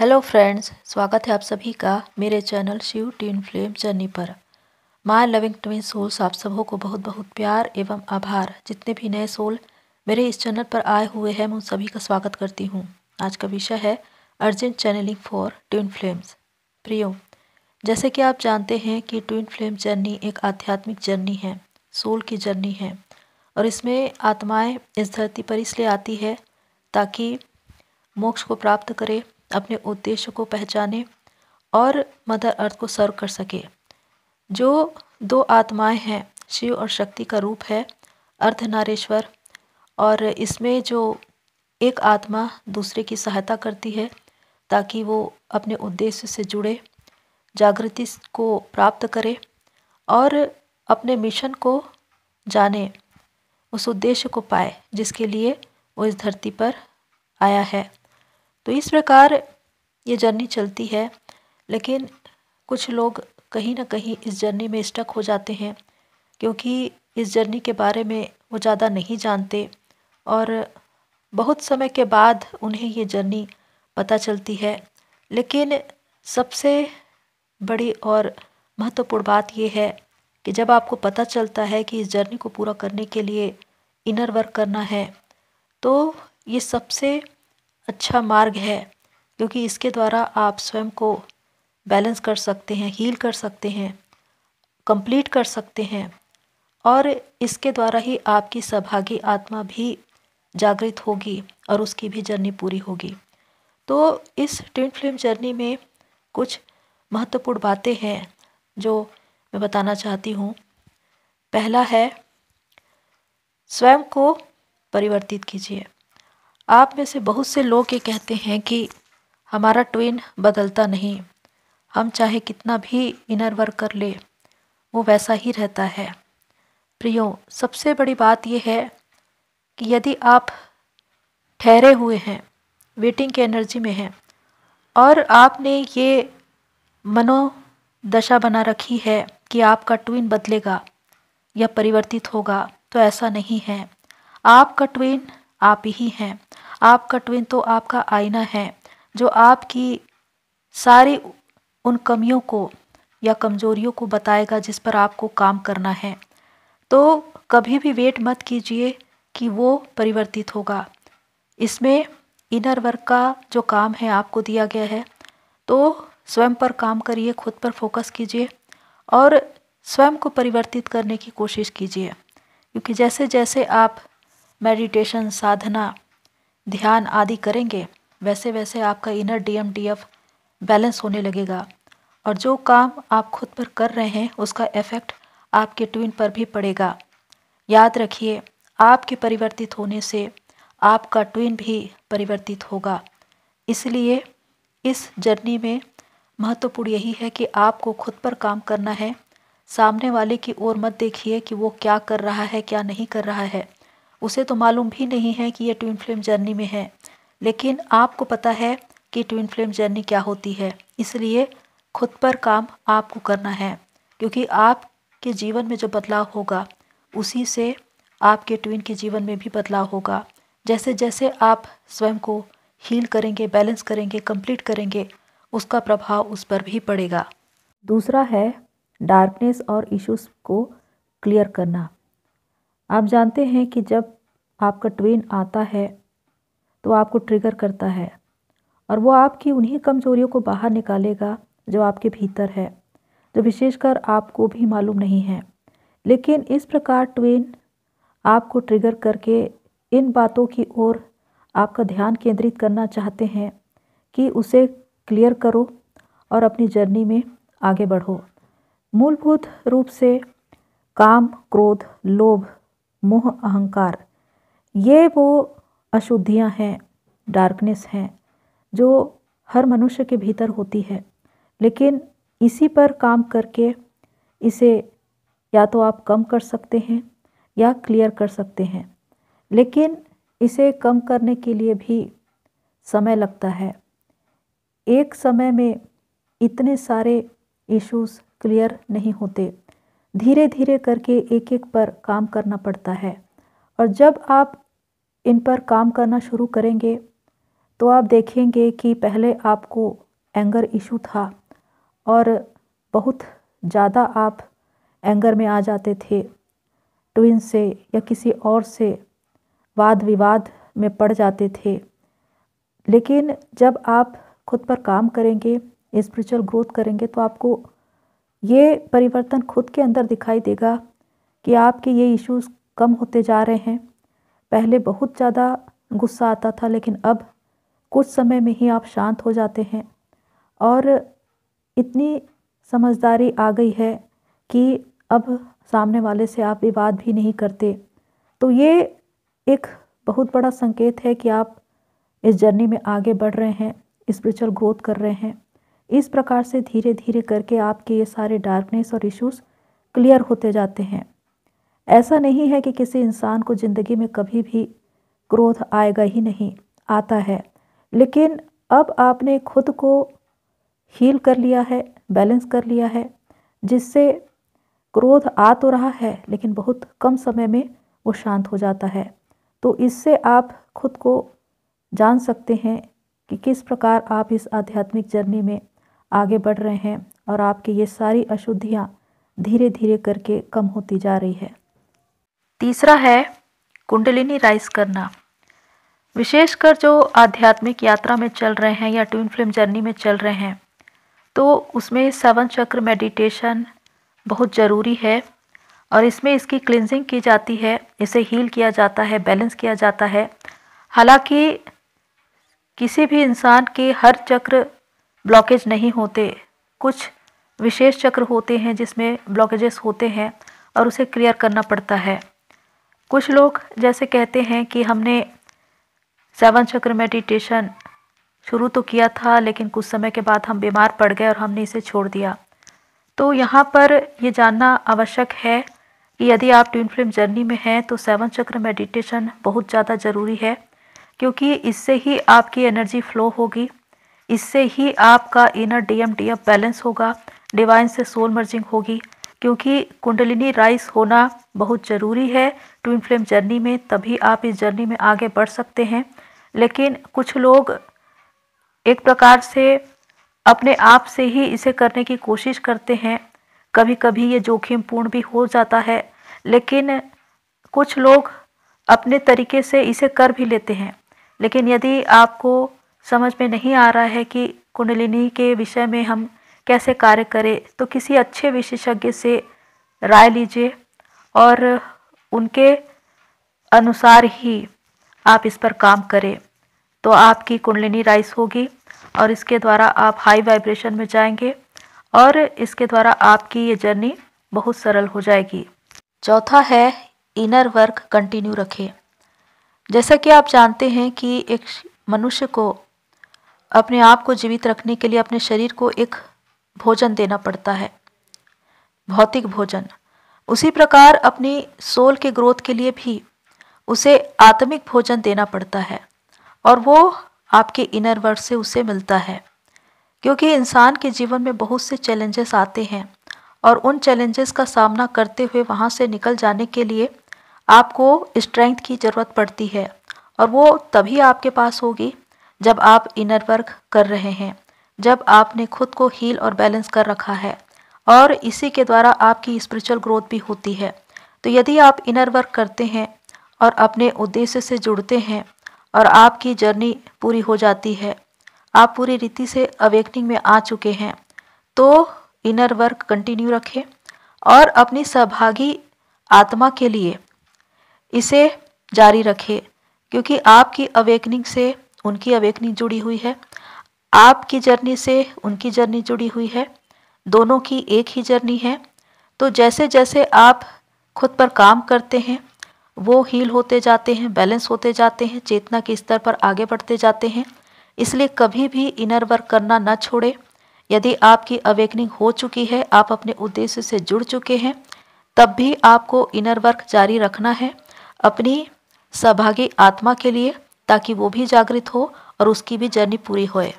hello friends स्वागत है आप सभी का मेरे channel Shiv twin flame journey पर माय लविंग ट्विन सोल्स आप सबों को बहुत बहुत प्यार एवं आभार जितने भी नए सोल मेरे इस चैनल पर आए हुए हैं मैं उन सभी का स्वागत करती हूँ आज का विषय है urgent channeling for twin flames प्रियो जैसे कि आप जानते हैं कि ट्विन फ्लेम जर्नी एक आध्यात्मिक जर्नी है सोल की जर्नी है और इसमें आत्माएं इस धरती पर इसलिए आती है ताकि मोक्ष को प्राप्त करे अपने उद्देश्य को पहचाने और मदर अर्थ को सर्व कर सके जो दो आत्माएं हैं शिव और शक्ति का रूप है अर्धनारेश्वर और इसमें जो एक आत्मा दूसरे की सहायता करती है ताकि वो अपने उद्देश्य से जुड़े जागृति को प्राप्त करे और अपने मिशन को जाने उस उद्देश्य को पाए जिसके लिए वो इस धरती पर आया है तो इस प्रकार ये जर्नी चलती है लेकिन कुछ लोग कहीं ना कहीं इस जर्नी में स्टक हो जाते हैं क्योंकि इस जर्नी के बारे में वो ज़्यादा नहीं जानते और बहुत समय के बाद उन्हें ये जर्नी पता चलती है लेकिन सबसे बड़ी और महत्वपूर्ण बात यह है कि जब आपको पता चलता है कि इस जर्नी को पूरा करने के लिए इनर वर्क करना है तो ये सबसे अच्छा मार्ग है क्योंकि इसके द्वारा आप स्वयं को बैलेंस कर सकते हैं हील कर सकते हैं कंप्लीट कर सकते हैं और इसके द्वारा ही आपकी सहभागी आत्मा भी जागृत होगी और उसकी भी जर्नी पूरी होगी तो इस ट्विन फिल्म जर्नी में कुछ महत्वपूर्ण बातें हैं जो मैं बताना चाहती हूँ पहला है स्वयं को परिवर्तित कीजिए आप में से बहुत से लोग ये कहते हैं कि हमारा ट्विन बदलता नहीं हम चाहे कितना भी इनर वर्क कर ले वो वैसा ही रहता है प्रियो सबसे बड़ी बात यह है कि यदि आप ठहरे हुए हैं वेटिंग के एनर्जी में हैं और आपने ये मनोदशा बना रखी है कि आपका ट्विन बदलेगा या परिवर्तित होगा तो ऐसा नहीं है आपका ट्विन आप ही हैं आपका ट्विन तो आपका आईना है जो आपकी सारी उन कमियों को या कमजोरियों को बताएगा जिस पर आपको काम करना है तो कभी भी वेट मत कीजिए कि वो परिवर्तित होगा इसमें इनर वर्क का जो काम है आपको दिया गया है तो स्वयं पर काम करिए खुद पर फोकस कीजिए और स्वयं को परिवर्तित करने की कोशिश कीजिए क्योंकि जैसे जैसे आप मेडिटेशन साधना ध्यान आदि करेंगे वैसे वैसे आपका इनर डी बैलेंस होने लगेगा और जो काम आप खुद पर कर रहे हैं उसका इफेक्ट आपके ट्विन पर भी पड़ेगा याद रखिए आपके परिवर्तित होने से आपका ट्विन भी परिवर्तित होगा इसलिए इस जर्नी में महत्वपूर्ण यही है कि आपको खुद पर काम करना है सामने वाले की ओर मत देखिए कि वो क्या कर रहा है क्या नहीं कर रहा है उसे तो मालूम भी नहीं है कि ये ट्विन फ्लेम जर्नी में है लेकिन आपको पता है कि ट्विन फ्लेम जर्नी क्या होती है इसलिए खुद पर काम आपको करना है क्योंकि आपके जीवन में जो बदलाव होगा उसी से आपके ट्विन के जीवन में भी बदलाव होगा जैसे जैसे आप स्वयं को हील करेंगे बैलेंस करेंगे कंप्लीट करेंगे उसका प्रभाव उस पर भी पड़ेगा दूसरा है डार्कनेस और इश्यूज को क्लियर करना आप जानते हैं कि जब आपका ट्वेन आता है तो आपको ट्रिगर करता है और वो आपकी उन्हीं कमजोरियों को बाहर निकालेगा जो आपके भीतर है जो विशेषकर आपको भी मालूम नहीं है लेकिन इस प्रकार ट्वेन आपको ट्रिगर करके इन बातों की ओर आपका ध्यान केंद्रित करना चाहते हैं कि उसे क्लियर करो और अपनी जर्नी में आगे बढ़ो मूलभूत रूप से काम क्रोध लोभ मोह अहंकार ये वो अशुद्धियाँ हैं डार्कनेस हैं जो हर मनुष्य के भीतर होती है लेकिन इसी पर काम करके इसे या तो आप कम कर सकते हैं या क्लियर कर सकते हैं लेकिन इसे कम करने के लिए भी समय लगता है एक समय में इतने सारे इश्यूज क्लियर नहीं होते धीरे धीरे करके एक एक पर काम करना पड़ता है और जब आप इन पर काम करना शुरू करेंगे तो आप देखेंगे कि पहले आपको एंगर इशू था और बहुत ज़्यादा आप एंगर में आ जाते थे ट्विन से या किसी और से वाद विवाद में पड़ जाते थे लेकिन जब आप खुद पर काम करेंगे स्पिरिचुअल ग्रोथ करेंगे तो आपको ये परिवर्तन खुद के अंदर दिखाई देगा कि आपके ये इश्यूज कम होते जा रहे हैं पहले बहुत ज़्यादा गुस्सा आता था लेकिन अब कुछ समय में ही आप शांत हो जाते हैं और इतनी समझदारी आ गई है कि अब सामने वाले से आप विवाद भी नहीं करते तो ये एक बहुत बड़ा संकेत है कि आप इस जर्नी में आगे बढ़ रहे हैं स्पिरिचुअल ग्रोथ कर रहे हैं इस प्रकार से धीरे धीरे करके आपके ये सारे डार्कनेस और इश्यूज क्लियर होते जाते हैं ऐसा नहीं है कि किसी इंसान को ज़िंदगी में कभी भी क्रोध आएगा ही नहीं आता है लेकिन अब आपने खुद को हील कर लिया है बैलेंस कर लिया है जिससे क्रोध आ तो रहा है लेकिन बहुत कम समय में वो शांत हो जाता है तो इससे आप खुद को जान सकते हैं कि किस प्रकार आप इस आध्यात्मिक जर्नी में आगे बढ़ रहे हैं और आपकी ये सारी अशुद्धियाँ धीरे धीरे करके कम होती जा रही है तीसरा है कुंडलिनी राइस करना विशेषकर जो आध्यात्मिक यात्रा में चल रहे हैं या ट्विन फिल्म जर्नी में चल रहे हैं तो उसमें सवन चक्र मेडिटेशन बहुत ज़रूरी है और इसमें इसकी क्लिनजिंग की जाती है इसे हील किया जाता है बैलेंस किया जाता है हालांकि किसी भी इंसान के हर चक्र ब्लॉकेज नहीं होते कुछ विशेष चक्र होते हैं जिसमें ब्लॉकेजेस होते हैं और उसे क्लियर करना पड़ता है कुछ लोग जैसे कहते हैं कि हमने सेवन चक्र मेडिटेशन शुरू तो किया था लेकिन कुछ समय के बाद हम बीमार पड़ गए और हमने इसे छोड़ दिया तो यहाँ पर ये जानना आवश्यक है कि यदि आप ट्विन फिल्म जर्नी में हैं तो सेवन चक्र मेडिटेशन बहुत ज़्यादा ज़रूरी है क्योंकि इससे ही आपकी एनर्जी फ्लो होगी इससे ही आपका inner D M D F balance होगा डिवाइन से सोल मर्जिंग होगी क्योंकि कुंडलिनी राइस होना बहुत ज़रूरी है ट्विन फ्लेम जर्नी में तभी आप इस जर्नी में आगे बढ़ सकते हैं लेकिन कुछ लोग एक प्रकार से अपने आप से ही इसे करने की कोशिश करते हैं कभी कभी ये जोखिमपूर्ण भी हो जाता है लेकिन कुछ लोग अपने तरीके से इसे कर भी लेते हैं लेकिन यदि आपको समझ में नहीं आ रहा है कि कुंडलिनी के विषय में हम कैसे कार्य करें तो किसी अच्छे विशेषज्ञ से राय लीजिए और उनके अनुसार ही आप इस पर काम करें तो आपकी कुंडलिनी राइस होगी और इसके द्वारा आप हाई वाइब्रेशन में जाएंगे और इसके द्वारा आपकी ये जर्नी बहुत सरल हो जाएगी चौथा है इनर वर्क कंटिन्यू रखें जैसा कि आप जानते हैं कि एक मनुष्य को अपने आप को जीवित रखने के लिए अपने शरीर को एक भोजन देना पड़ता है भौतिक भोजन उसी प्रकार अपनी सोल के ग्रोथ के लिए भी उसे आत्मिक भोजन देना पड़ता है और वो आपके इनर वर्ड से उसे मिलता है क्योंकि इंसान के जीवन में बहुत से चैलेंजेस आते हैं और उन चैलेंजेस का सामना करते हुए वहाँ से निकल जाने के लिए आपको स्ट्रेंथ की ज़रूरत पड़ती है और वो तभी आपके पास होगी जब आप इनर वर्क कर रहे हैं जब आपने खुद को हील और बैलेंस कर रखा है और इसी के द्वारा आपकी स्पिरिचुअल ग्रोथ भी होती है तो यदि आप इनर वर्क करते हैं और अपने उद्देश्य से जुड़ते हैं और आपकी जर्नी पूरी हो जाती है आप पूरी रीति से अवेकनिंग में आ चुके हैं तो इनर वर्क कंटिन्यू रखें और अपनी सहभागी आत्मा के लिए इसे जारी रखे क्योंकि आपकी अवेकनिंग से उनकी अवेकनिंग जुड़ी हुई है आपकी जर्नी से उनकी जर्नी जुड़ी हुई है दोनों की एक ही जर्नी है तो जैसे जैसे आप खुद पर काम करते हैं वो हील होते जाते हैं बैलेंस होते जाते हैं चेतना के स्तर पर आगे बढ़ते जाते हैं इसलिए कभी भी इनर वर्क करना ना छोड़े यदि आपकी अवेकनिंग हो चुकी है आप अपने उद्देश्य से जुड़ चुके हैं तब भी आपको इनर वर्क जारी रखना है अपनी सहभागी आत्मा के लिए ताकि वो भी जागृत हो और उसकी भी जर्नी पूरी होए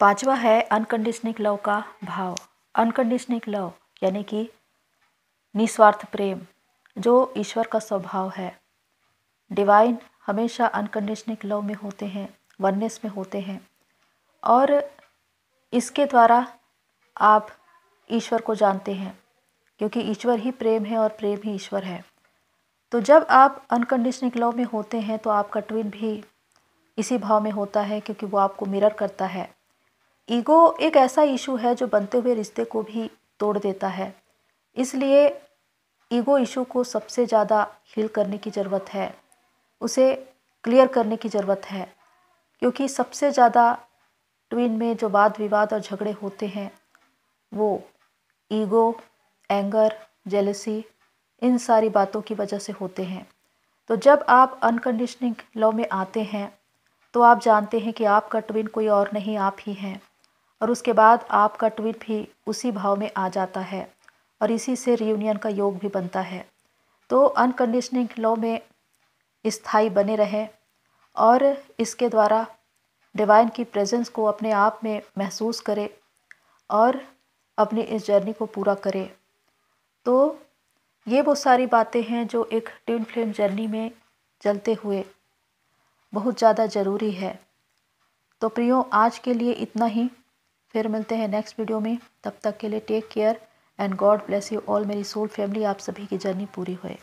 पांचवा है अनकंडीशनिक लव का भाव अनकंडीशनिक लव यानी कि निस्वार्थ प्रेम जो ईश्वर का स्वभाव है डिवाइन हमेशा अनकंडीशनिक लव में होते हैं वननेस में होते हैं और इसके द्वारा आप ईश्वर को जानते हैं क्योंकि ईश्वर ही प्रेम है और प्रेम ही ईश्वर है तो जब आप अनकंडीशनल लव में होते हैं तो आपका ट्विन भी इसी भाव में होता है क्योंकि वो आपको मिरर करता है ईगो एक ऐसा इशू है जो बनते हुए रिश्ते को भी तोड़ देता है इसलिए ईगो इशू को सबसे ज़्यादा हील करने की ज़रूरत है उसे क्लियर करने की ज़रूरत है क्योंकि सबसे ज़्यादा ट्विन में जो वाद विवाद और झगड़े होते हैं वो ईगो एंगर जेलसी इन सारी बातों की वजह से होते हैं तो जब आप अनकंडीशनिंग लव में आते हैं तो आप जानते हैं कि आपका ट्विन कोई और नहीं आप ही हैं और उसके बाद आपका ट्विन भी उसी भाव में आ जाता है और इसी से रियूनियन का योग भी बनता है तो अनकंडीशनिंग लॉ में स्थाई बने रहें और इसके द्वारा डिवाइन की प्रेजेंस को अपने आप में महसूस करें और अपनी इस जर्नी को पूरा करें तो ये वो सारी बातें हैं जो एक ट्यून फिल्म जर्नी में चलते हुए बहुत ज़्यादा ज़रूरी है तो प्रियो आज के लिए इतना ही फिर मिलते हैं नेक्स्ट वीडियो में तब तक के लिए take care and God bless you all मेरी सोल फैमिली आप सभी की जर्नी पूरी होए